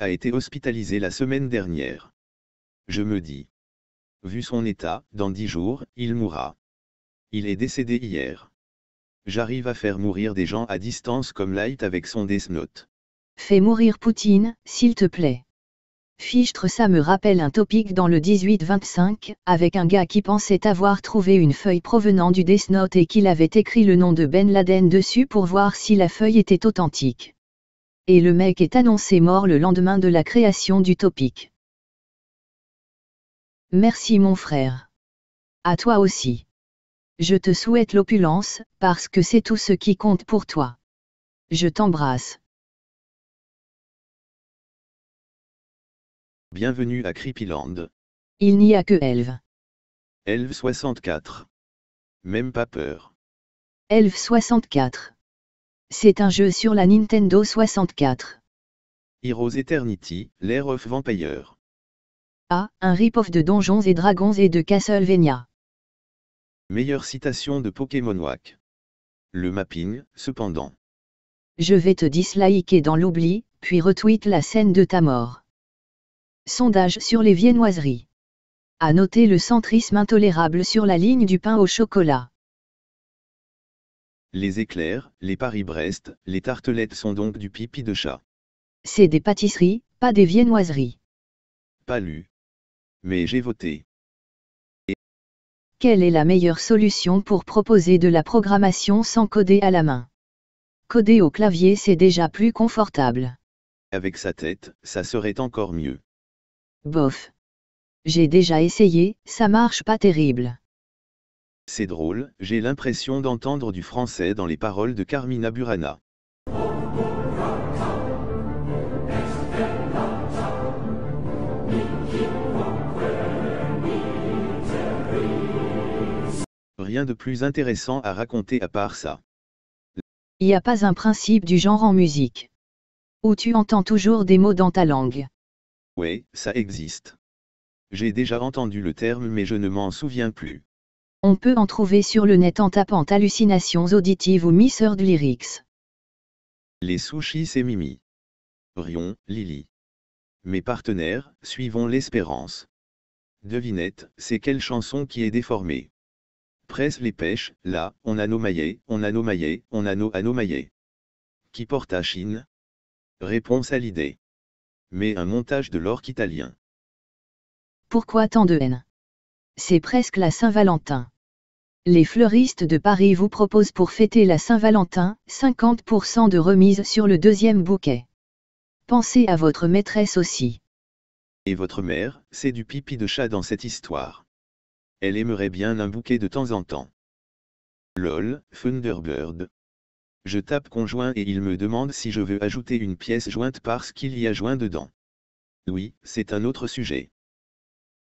a été hospitalisé la semaine dernière. Je me dis. Vu son état, dans dix jours, il mourra. Il est décédé hier. J'arrive à faire mourir des gens à distance comme Light avec son Death Note. Fais mourir Poutine, s'il te plaît. Fichtre ça me rappelle un topic dans le 18-25, avec un gars qui pensait avoir trouvé une feuille provenant du Death Note et qu'il avait écrit le nom de Ben Laden dessus pour voir si la feuille était authentique et le mec est annoncé mort le lendemain de la création du topic. Merci mon frère. À toi aussi. Je te souhaite l'opulence, parce que c'est tout ce qui compte pour toi. Je t'embrasse. Bienvenue à Creepyland. Il n'y a que Elve. Elve 64. Même pas peur. Elve 64. C'est un jeu sur la Nintendo 64. Heroes Eternity, l'Air of Vampire. Ah, un rip-off de Donjons et Dragons et de Castlevania. Meilleure citation de Pokémon Wack. Le mapping, cependant. Je vais te disliker dans l'oubli, puis retweet la scène de ta mort. Sondage sur les viennoiseries. À noter le centrisme intolérable sur la ligne du pain au chocolat. Les éclairs, les Paris-Brest, les tartelettes sont donc du pipi de chat. C'est des pâtisseries, pas des viennoiseries. Pas lu. Mais j'ai voté. Et... Quelle est la meilleure solution pour proposer de la programmation sans coder à la main Coder au clavier c'est déjà plus confortable. Avec sa tête, ça serait encore mieux. Bof. J'ai déjà essayé, ça marche pas terrible. C'est drôle, j'ai l'impression d'entendre du français dans les paroles de Carmina Burana. Rien de plus intéressant à raconter à part ça. Il n'y a pas un principe du genre en musique. Où tu entends toujours des mots dans ta langue. Ouais, ça existe. J'ai déjà entendu le terme mais je ne m'en souviens plus. On peut en trouver sur le net en tapant hallucinations auditives ou de lyrics. Les sushis c'est Mimi. Rion, Lily. Mes partenaires, suivons l'espérance. Devinette, c'est quelle chanson qui est déformée Presse les pêches, là, on a nos maillets, on a nos maillets, on a nos à Qui porte à Chine Réponse à l'idée. Mais un montage de l'orque italien. Pourquoi tant de haine c'est presque la Saint-Valentin les fleuristes de Paris vous proposent pour fêter la Saint-Valentin 50% de remise sur le deuxième bouquet. Pensez à votre maîtresse aussi. Et votre mère, c'est du pipi de chat dans cette histoire. Elle aimerait bien un bouquet de temps en temps. LOL, Thunderbird. Je tape conjoint et il me demande si je veux ajouter une pièce jointe parce qu'il y a joint dedans. Oui, c'est un autre sujet.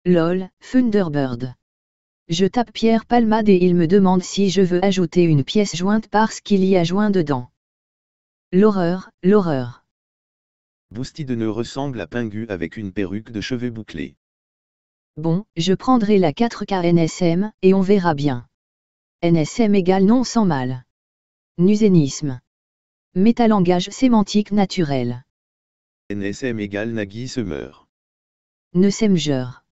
LOL, Thunderbird je tape Pierre Palmade et il me demande si je veux ajouter une pièce jointe parce qu'il y a joint dedans. L'horreur, l'horreur. ne ressemble à Pingu avec une perruque de cheveux bouclés. Bon, je prendrai la 4K NSM, et on verra bien. NSM égale non sans mal. Nusénisme. Métalangage sémantique naturel. NSM égale Nagui se meurt. Ne s'aime-jeur.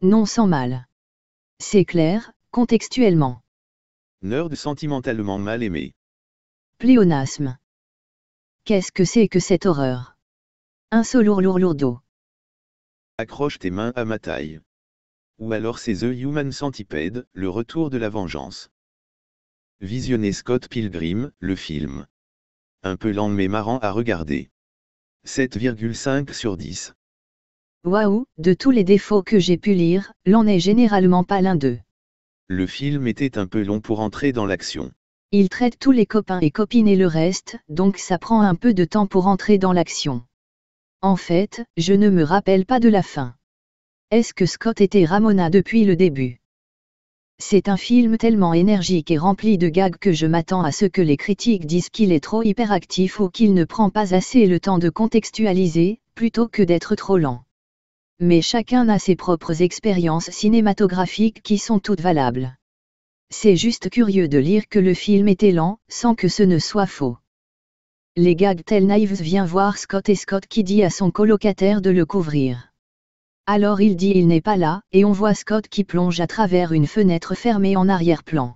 Non sans mal. C'est clair, contextuellement. Nerd sentimentalement mal aimé. Pléonasme. Qu'est-ce que c'est que cette horreur Un seul lourd lourd d'eau. Accroche tes mains à ma taille. Ou alors ces The Human Centipede, le retour de la vengeance. Visionnez Scott Pilgrim, le film. Un peu lent mais marrant à regarder. 7,5 sur 10. Waouh, de tous les défauts que j'ai pu lire, l'on n'est généralement pas l'un d'eux. Le film était un peu long pour entrer dans l'action. Il traite tous les copains et copines et le reste, donc ça prend un peu de temps pour entrer dans l'action. En fait, je ne me rappelle pas de la fin. Est-ce que Scott était Ramona depuis le début C'est un film tellement énergique et rempli de gags que je m'attends à ce que les critiques disent qu'il est trop hyperactif ou qu'il ne prend pas assez le temps de contextualiser, plutôt que d'être trop lent mais chacun a ses propres expériences cinématographiques qui sont toutes valables. C'est juste curieux de lire que le film était lent, sans que ce ne soit faux. Les gags tels Knives vient voir Scott et Scott qui dit à son colocataire de le couvrir. Alors il dit il n'est pas là, et on voit Scott qui plonge à travers une fenêtre fermée en arrière-plan.